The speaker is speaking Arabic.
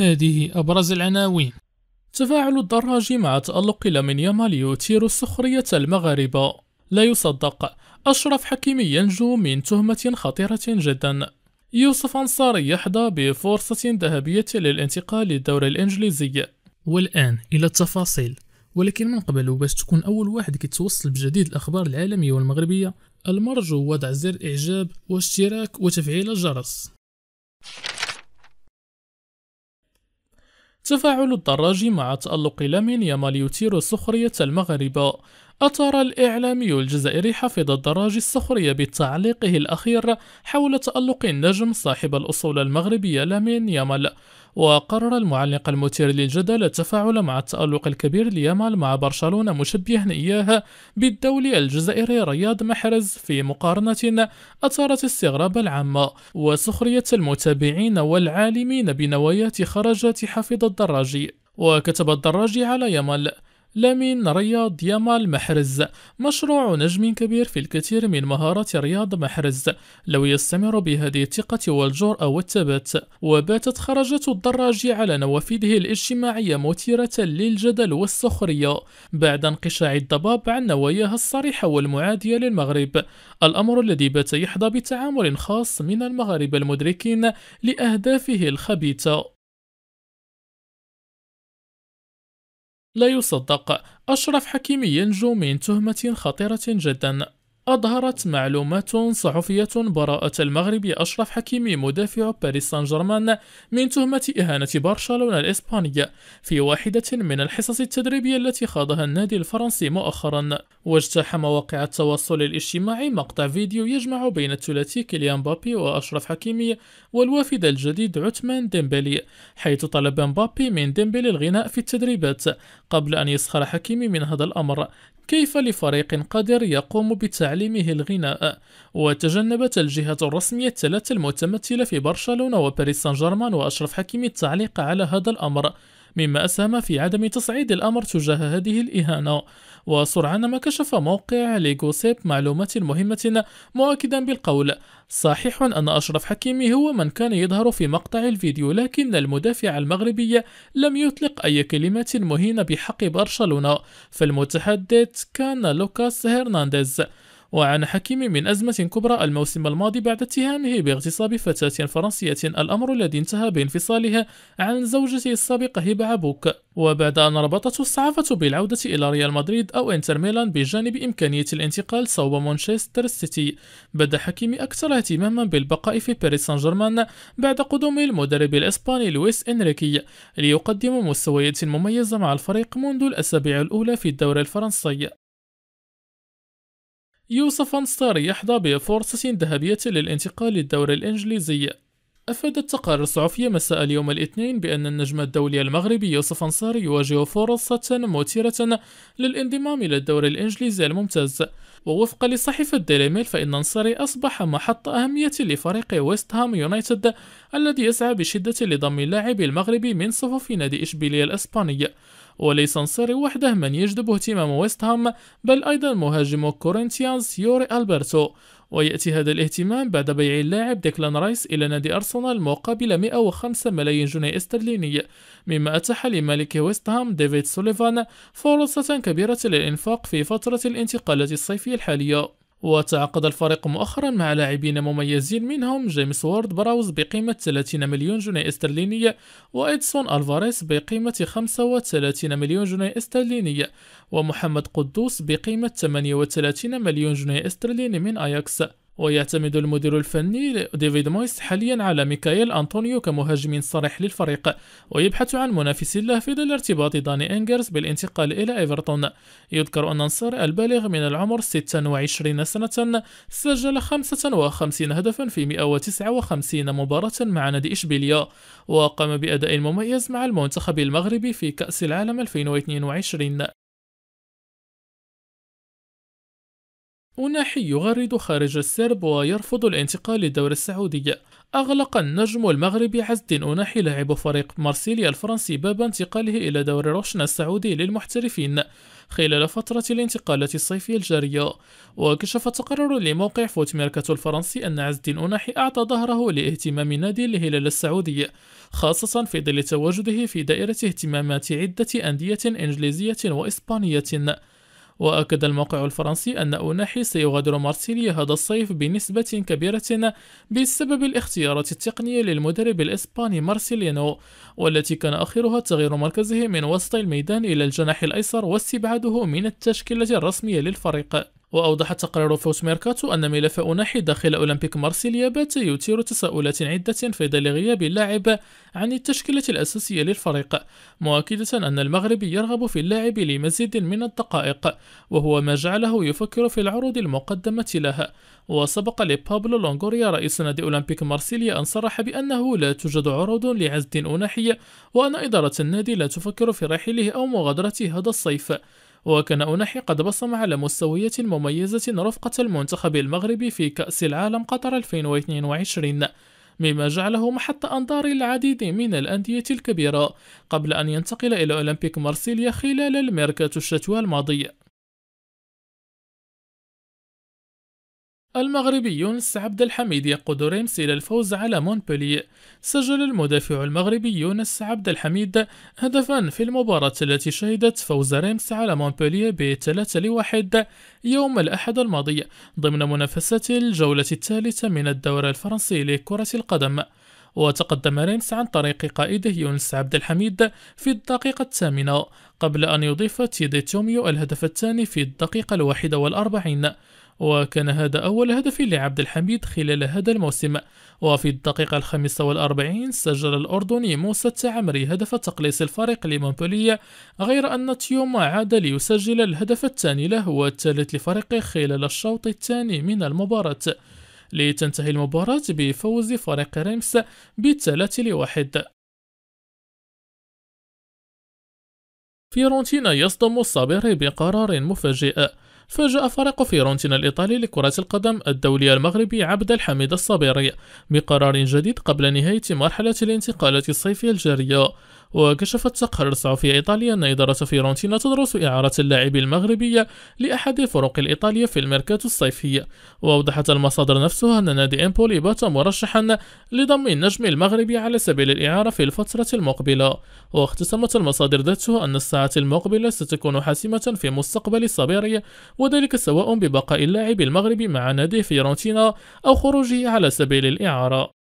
هذه أبرز العناوين تفاعل الدراج مع تألق لامين يامال يثير السخرية المغاربة لا يصدق أشرف حكيمي ينجو من تهمة خطيرة جدا يوسف أنصاري يحظى بفرصة ذهبية للانتقال للدوري الإنجليزي والآن إلى التفاصيل ولكن من قبل باش تكون أول واحد كيتوصل بجديد الأخبار العالمية والمغربية المرجو وضع زر إعجاب واشتراك وتفعيل الجرس تفاعل الدراج مع تألق لامين يثير سخرية المغاربة أثار الإعلامي الجزائري حفظ الدراج السخرية بتعليقه الأخير حول تألق النجم صاحب الأصول المغربية لامين يامال وقرر المعلق المثير للجدل التفاعل مع التألق الكبير ليامال مع برشلونة مشبها إياه بالدولي الجزائري رياض محرز في مقارنة أثارت استغراب العامة وسخرية المتابعين والعالمين بنوايات خرجات حافظ الدراجي وكتب الدراجي على يامال لامين رياض يامال محرز مشروع نجم كبير في الكثير من مهارات رياض محرز لو يستمر بهذه الثقة والجرأة والثبات وباتت خرجة الدراج على نوافذه الاجتماعية مثيرة للجدل والسخرية بعد انقشاع الضباب عن نواياها الصريحة والمعادية للمغرب الأمر الذي بات يحظى بتعامل خاص من المغاربة المدركين لأهدافه الخبيثة لا يصدق أشرف حكيمي ينجو من تهمة خطيرة جدا أظهرت معلومات صحفية براءة المغرب أشرف حكيمي مدافع باريس سان جيرمان من تهمة إهانة برشلونة الإسبانية في واحدة من الحصص التدريبية التي خاضها النادي الفرنسي مؤخرا واجتاح مواقع التواصل الاجتماعي مقطع فيديو يجمع بين الثلاثي كيليان بابي وأشرف حكيمي والوافد الجديد عثمان ديمبلي حيث طلب مبابي من ديمبلي الغناء في التدريبات قبل أن يسخر حكيمي من هذا الأمر كيف لفريق قادر يقوم بتعليمه الغناء وتجنبت الجهة الرسمية الثلاثة المتمثلة في برشلونة وباريس سان جيرمان وأشرف حكيمي التعليق على هذا الأمر مما أسهم في عدم تصعيد الأمر تجاه هذه الإهانة وسرعان ما كشف موقع ليغوسيب معلومات مهمة مؤكدا بالقول صحيح أن أشرف حكيمي هو من كان يظهر في مقطع الفيديو لكن المدافع المغربي لم يطلق أي كلمات مهينة بحق برشلونة فالمتحدث كان لوكاس هرنانديز وعانى حكيمي من أزمة كبرى الموسم الماضي بعد اتهامه باغتصاب فتاة فرنسية الأمر الذي انتهى بانفصالها عن زوجته السابقة هبة عبوك وبعد أن ربطته الصحافة بالعودة إلى ريال مدريد أو إنتر ميلان بجانب إمكانية الانتقال صوب مانشستر سيتي بدا حكيمي أكثر اهتماما بالبقاء في باريس سان جيرمان بعد قدوم المدرب الإسباني لويس إنريكي ليقدم مستويات مميزة مع الفريق منذ الأسابيع الأولى في الدوري الفرنسي يوسف أنستار يحظى بفرصة ذهبية للانتقال للدوري الإنجليزي أفادت تقارير صحفية مساء اليوم الاثنين بأن النجم الدولي المغربي يوسف أنصاري يواجه فرصة مثيرة للانضمام إلى الدوري الإنجليزي الممتاز ووفقا لصحيفة ديلي ميل فإن أنصاري أصبح محط أهمية لفريق ويست هام يونايتد الذي يسعى بشدة لضم اللاعب المغربي من صفوف نادي إشبيلية الأسباني وليس انصاري وحده من يجذب اهتمام ويستهام بل أيضا مهاجم كورنتيانز يوري ألبرتو ويأتي هذا الاهتمام بعد بيع اللاعب ديكلان رايس إلى نادي أرسنال مقابل 105 ملايين جنيه استرليني مما أتاح لمالك ويستهام ديفيد سوليفان فرصة كبيرة للإنفاق في فترة الانتقالات الصيفية الحالية وتعاقد الفريق مؤخرا مع لاعبين مميزين منهم جيمس وورد براوز بقيمة 30 مليون جنيه استرليني وإدسون ألفاريس بقيمة 35 مليون جنيه استرليني ومحمد قدوس بقيمة 38 مليون جنيه استرليني من أياكس ويعتمد المدير الفني ديفيد مويس حاليا على ميكايل أنطونيو كمهاجم صريح للفريق ويبحث عن منافس له في ظل ارتباط داني إنجرز بالانتقال إلى إيفرتون يذكر أن النصر البالغ من العمر 26 سنة سجل 55 هدفا في 159 مباراة مع نادي إشبيلية وقام بأداء مميز مع المنتخب المغربي في كأس العالم 2022 أناحي يغرد خارج السرب ويرفض الانتقال للدوري السعودي أغلق النجم المغربي عزد أناحي لاعب فريق مارسيليا الفرنسي باب انتقاله إلى دوري روشن السعودي للمحترفين خلال فترة الانتقالات الصيفية الجارية وكشف تقرر لموقع فوت ميركاتو الفرنسي أن عزد أناحي أعطى ظهره لاهتمام نادي الهلال السعودي خاصة في ظل تواجده في دائرة اهتمامات عدة أندية إنجليزية وإسبانية وأكد الموقع الفرنسي أن أوناحي سيغادر مارسيليا هذا الصيف بنسبة كبيرة بسبب الاختيارات التقنية للمدرب الإسباني مارسيلينو والتي كان آخرها تغيير مركزه من وسط الميدان إلى الجناح الأيسر واستبعاده من التشكيلة الرسمية للفريق وأوضح تقرير فوس ميركاتو أن ملف أناحي داخل أولمبيك مارسيليا بات يثير تساؤلات عدة في ظل غياب اللاعب عن التشكيلة الأساسية للفريق مؤكدة أن المغرب يرغب في اللاعب لمزيد من الدقائق وهو ما جعله يفكر في العروض المقدمة له وسبق لبابلو لونغوريا رئيس نادي أولمبيك مارسيليا أن صرح بأنه لا توجد عروض لعزد أناحي وأن إدارة النادي لا تفكر في رحيله أو مغادرته هذا الصيف وكان أناحي قد بصم على مستويات مميزة رفقة المنتخب المغربي في كأس العالم قطر 2022 مما جعله محط أنظار العديد من الأندية الكبيرة قبل أن ينتقل إلى أولمبيك مارسيليا خلال الميركاتو الشتوى الماضي المغربي يونس عبد الحميد يقود ريمس إلى الفوز على مونبولي سجل المدافع المغربي يونس عبد الحميد هدفا في المباراة التي شهدت فوز ريمس على مونبولي 3 لواحد يوم الأحد الماضي ضمن منافسة الجولة الثالثة من الدورة الفرنسي لكرة القدم وتقدم ريمس عن طريق قائده يونس عبد الحميد في الدقيقة الثامنة قبل أن يضيف تيدي توميو الهدف الثاني في الدقيقة الواحدة والأربعين وكان هذا أول هدف لعبد الحميد خلال هذا الموسم وفي الدقيقة الخامسة والأربعين سجل الأردني موسى التعمري هدف تقليص الفريق لمونبولية غير أن تيوم عاد ليسجل الهدف الثاني له والثالث لفريقه خلال الشوط الثاني من المباراة لتنتهي المباراة بفوز فريق ريمس بالثلاث لواحد فيرونتينا يصدم الصابر بقرار مفاجئ فاجأ فريق فيرونتينا الإيطالي لكرة القدم الدولي المغربي عبد الحميد الصبيري بقرار جديد قبل نهاية مرحلة الانتقالات الصيفية الجارية وكشفت صقر الصحفية الإيطالية أن إدارة فيرونتينا تدرس إعارة اللاعب المغربي لأحد الفرق الإيطالية في الميركاتو الصيفي وأوضحت المصادر نفسها أن نادي إمبولي بات مرشحا لضم النجم المغربي على سبيل الإعارة في الفترة المقبلة واختسمت المصادر ذاتها أن الساعة المقبلة ستكون حاسمة في مستقبل الصبيري وذلك سواء ببقاء اللاعب المغربي مع نادي فيرونتينا أو خروجه على سبيل الإعارة